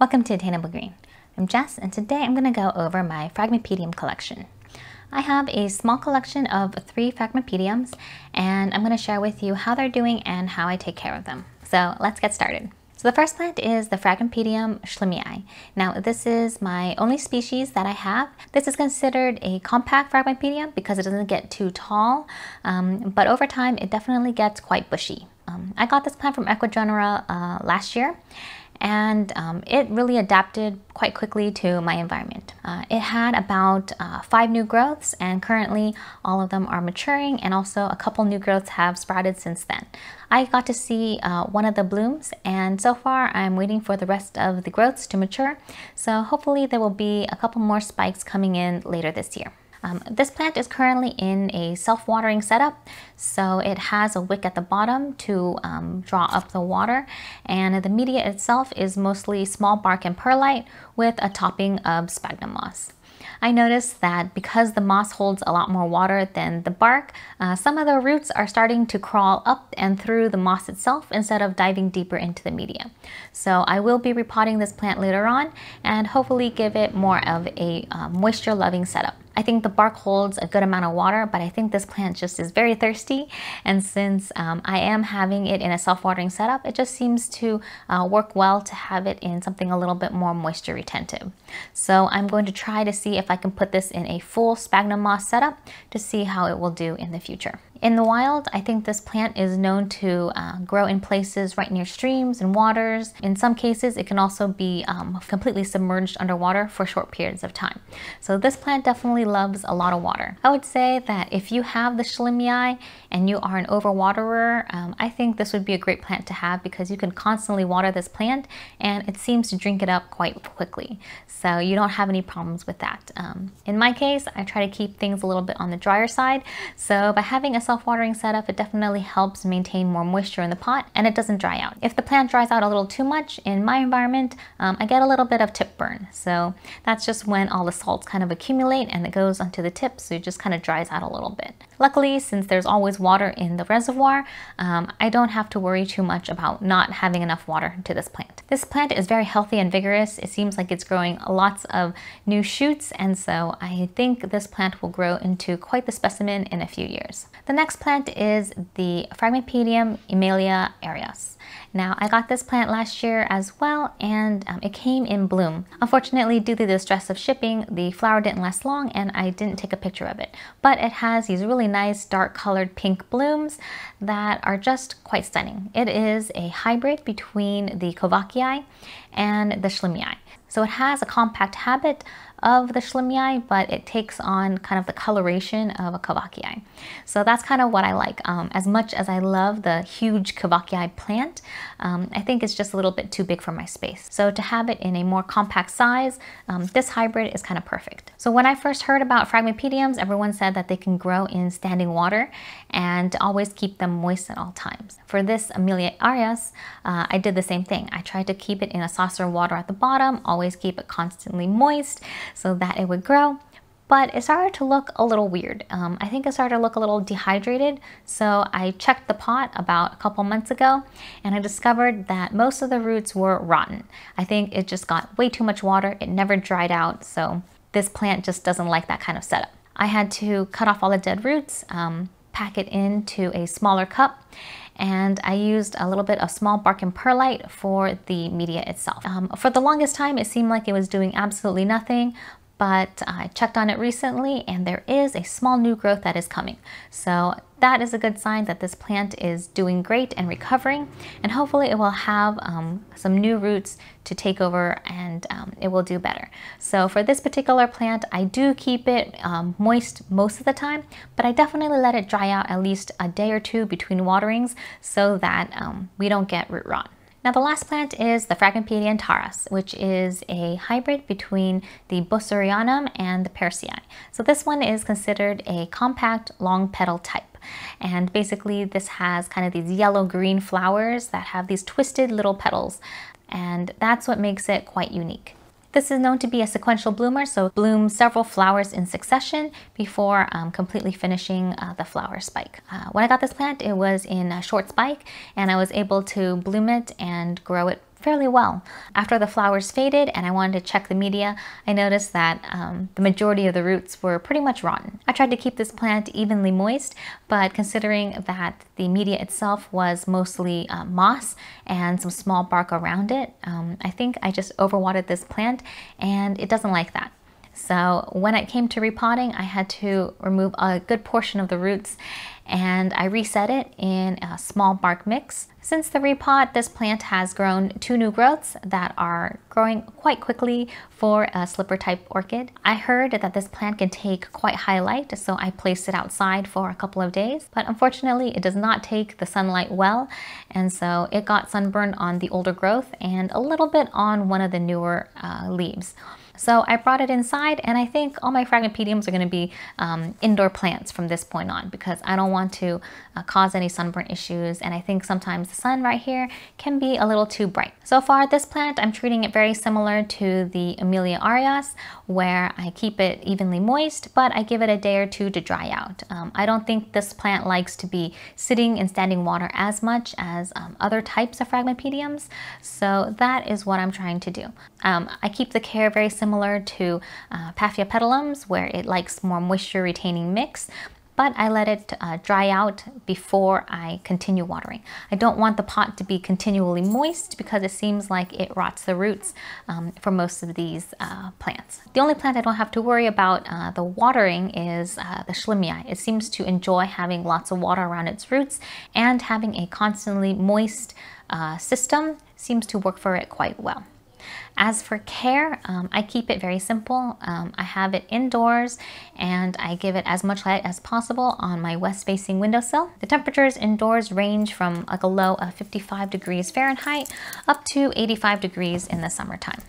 Welcome to Attainable Green. I'm Jess and today I'm going to go over my Fragmopedium collection. I have a small collection of three Fragmopediums and I'm going to share with you how they're doing and how I take care of them. So let's get started. So the first plant is the Fragmopedium schlemii. Now this is my only species that I have. This is considered a compact Fragmopedium because it doesn't get too tall, um, but over time it definitely gets quite bushy. Um, I got this plant from Equigenera uh, last year and um, it really adapted quite quickly to my environment. Uh, it had about uh, five new growths and currently all of them are maturing and also a couple new growths have sprouted since then. I got to see uh, one of the blooms and so far I'm waiting for the rest of the growths to mature so hopefully there will be a couple more spikes coming in later this year. Um, this plant is currently in a self-watering setup, so it has a wick at the bottom to um, draw up the water, and the media itself is mostly small bark and perlite with a topping of sphagnum moss. I noticed that because the moss holds a lot more water than the bark, uh, some of the roots are starting to crawl up and through the moss itself instead of diving deeper into the media. So I will be repotting this plant later on and hopefully give it more of a uh, moisture loving setup. I think the bark holds a good amount of water, but I think this plant just is very thirsty. And since um, I am having it in a self-watering setup, it just seems to uh, work well to have it in something a little bit more moisture retentive. So I'm going to try to see if I can put this in a full sphagnum moss setup to see how it will do in the future. In the wild, I think this plant is known to uh, grow in places right near streams and waters. In some cases, it can also be um, completely submerged underwater for short periods of time. So this plant definitely loves a lot of water. I would say that if you have the Schlemii and you are an overwaterer, um, I think this would be a great plant to have because you can constantly water this plant and it seems to drink it up quite quickly. So you don't have any problems with that. Um, in my case, I try to keep things a little bit on the drier side. So by having a self-watering setup, it definitely helps maintain more moisture in the pot and it doesn't dry out. If the plant dries out a little too much in my environment, um, I get a little bit of tip burn. So that's just when all the salts kind of accumulate and it goes onto the tip so it just kind of dries out a little bit. Luckily, since there's always water in the reservoir, um, I don't have to worry too much about not having enough water to this plant. This plant is very healthy and vigorous. It seems like it's growing lots of new shoots, and so I think this plant will grow into quite the specimen in a few years. The next plant is the Fragmipedium Emilia Arias. Now, I got this plant last year as well, and um, it came in bloom. Unfortunately, due to the stress of shipping, the flower didn't last long, and I didn't take a picture of it. But it has these really nice dark colored pink blooms that are just quite stunning. It is a hybrid between the Kovakii and the Schlimii. So it has a compact habit of the shlimyai, but it takes on kind of the coloration of a kavakiai. So that's kind of what I like. Um, as much as I love the huge kavakiai plant, um, I think it's just a little bit too big for my space. So to have it in a more compact size, um, this hybrid is kind of perfect. So when I first heard about Phragmopediums, everyone said that they can grow in standing water and always keep them moist at all times. For this Amelia Arias, uh, I did the same thing. I tried to keep it in a saucer of water at the bottom, always keep it constantly moist so that it would grow. But it started to look a little weird. Um, I think it started to look a little dehydrated. So I checked the pot about a couple months ago and I discovered that most of the roots were rotten. I think it just got way too much water. It never dried out. So this plant just doesn't like that kind of setup. I had to cut off all the dead roots, um, pack it into a smaller cup, and I used a little bit of small bark and perlite for the media itself. Um, for the longest time, it seemed like it was doing absolutely nothing, but I checked on it recently and there is a small new growth that is coming. So that is a good sign that this plant is doing great and recovering and hopefully it will have um, some new roots to take over and um, it will do better. So for this particular plant, I do keep it um, moist most of the time, but I definitely let it dry out at least a day or two between waterings so that um, we don't get root rot. Now the last plant is the Fragmipedian taurus, which is a hybrid between the Bussurianum and the Persei. So this one is considered a compact long petal type. And basically this has kind of these yellow-green flowers that have these twisted little petals. And that's what makes it quite unique. This is known to be a sequential bloomer, so bloom several flowers in succession before um, completely finishing uh, the flower spike. Uh, when I got this plant, it was in a short spike and I was able to bloom it and grow it fairly well. After the flowers faded and I wanted to check the media, I noticed that um, the majority of the roots were pretty much rotten. I tried to keep this plant evenly moist, but considering that the media itself was mostly uh, moss and some small bark around it, um, I think I just overwatered this plant and it doesn't like that. So when it came to repotting, I had to remove a good portion of the roots and I reset it in a small bark mix. Since the repot, this plant has grown two new growths that are growing quite quickly for a slipper type orchid. I heard that this plant can take quite high light, so I placed it outside for a couple of days, but unfortunately it does not take the sunlight well, and so it got sunburned on the older growth and a little bit on one of the newer uh, leaves. So I brought it inside and I think all my Fragmipediums are going to be um, indoor plants from this point on because I don't want to uh, cause any sunburn issues and I think sometimes the sun right here can be a little too bright. So far this plant I'm treating it very similar to the Amelia Arias where I keep it evenly moist but I give it a day or two to dry out. Um, I don't think this plant likes to be sitting in standing water as much as um, other types of Fragmipediums so that is what I'm trying to do. Um, I keep the care very similar similar to uh, Paphia petalums where it likes more moisture retaining mix but I let it uh, dry out before I continue watering. I don't want the pot to be continually moist because it seems like it rots the roots um, for most of these uh, plants. The only plant I don't have to worry about uh, the watering is uh, the schlimmii. It seems to enjoy having lots of water around its roots and having a constantly moist uh, system seems to work for it quite well. As for care, um, I keep it very simple. Um, I have it indoors and I give it as much light as possible on my west facing windowsill. The temperatures indoors range from like a low of 55 degrees Fahrenheit up to 85 degrees in the summertime.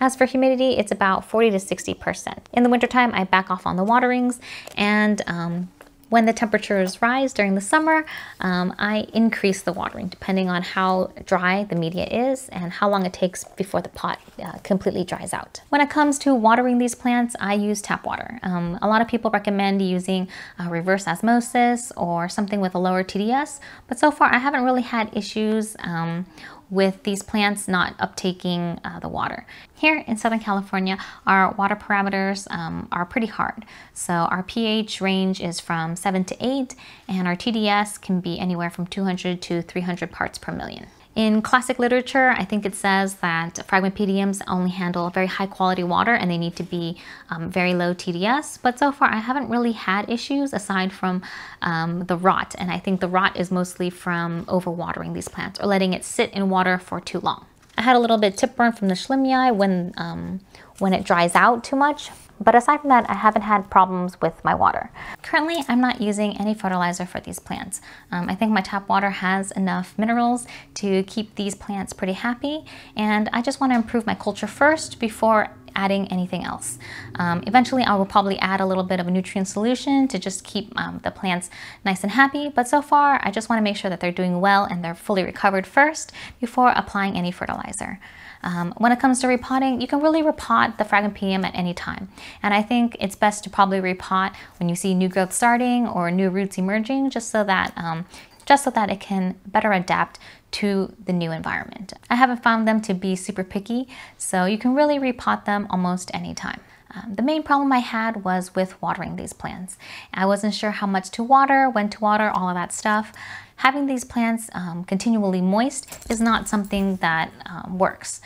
As for humidity, it's about 40 to 60%. In the wintertime, I back off on the waterings and um, when the temperatures rise during the summer, um, I increase the watering depending on how dry the media is and how long it takes before the pot uh, completely dries out. When it comes to watering these plants, I use tap water. Um, a lot of people recommend using uh, reverse osmosis or something with a lower TDS, but so far I haven't really had issues um, with these plants not uptaking uh, the water. Here in Southern California, our water parameters um, are pretty hard. So our pH range is from 7 to 8, and our TDS can be anywhere from 200 to 300 parts per million. In classic literature, I think it says that fragmopediums only handle very high quality water and they need to be um, very low TDS. But so far, I haven't really had issues aside from um, the rot. And I think the rot is mostly from overwatering these plants or letting it sit in water for too long. I had a little bit tip burn from the schlimmii when um, when it dries out too much. But aside from that, I haven't had problems with my water. Currently, I'm not using any fertilizer for these plants. Um, I think my tap water has enough minerals to keep these plants pretty happy, and I just want to improve my culture first before adding anything else. Um, eventually, I will probably add a little bit of a nutrient solution to just keep um, the plants nice and happy, but so far, I just want to make sure that they're doing well and they're fully recovered first before applying any fertilizer. Um, when it comes to repotting, you can really repot the fragrant PM at any time. And I think it's best to probably repot when you see new growth starting or new roots emerging, just so that um, just so that it can better adapt to the new environment. I haven't found them to be super picky, so you can really repot them almost any time. Um, the main problem I had was with watering these plants. I wasn't sure how much to water, when to water, all of that stuff. Having these plants um, continually moist is not something that um, works.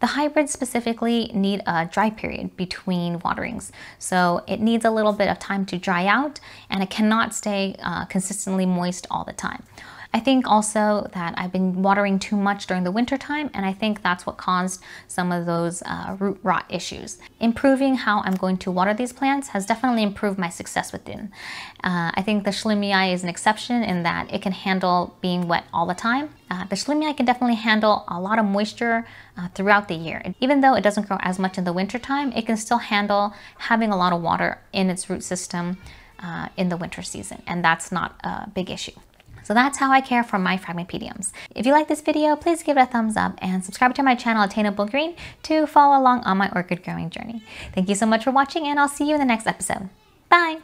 The hybrids specifically need a dry period between waterings, so it needs a little bit of time to dry out and it cannot stay uh, consistently moist all the time. I think also that I've been watering too much during the winter time and I think that's what caused some of those uh, root rot issues. Improving how I'm going to water these plants has definitely improved my success with them. Uh, I think the Schlimmii is an exception in that it can handle being wet all the time. Uh, the Schlimmii can definitely handle a lot of moisture uh, throughout the year. even though it doesn't grow as much in the winter time, it can still handle having a lot of water in its root system uh, in the winter season and that's not a big issue. So that's how I care for my Fragmipediums. If you like this video, please give it a thumbs up and subscribe to my channel Attainable Green to follow along on my orchid growing journey. Thank you so much for watching and I'll see you in the next episode. Bye!